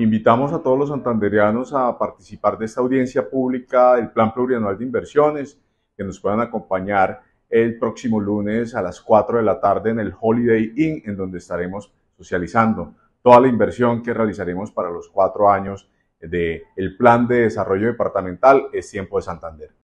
Invitamos a todos los santandereanos a participar de esta audiencia pública del Plan Plurianual de Inversiones, que nos puedan acompañar el próximo lunes a las 4 de la tarde en el Holiday Inn, en donde estaremos socializando toda la inversión que realizaremos para los cuatro años del el Plan de Desarrollo Departamental Es Tiempo de Santander.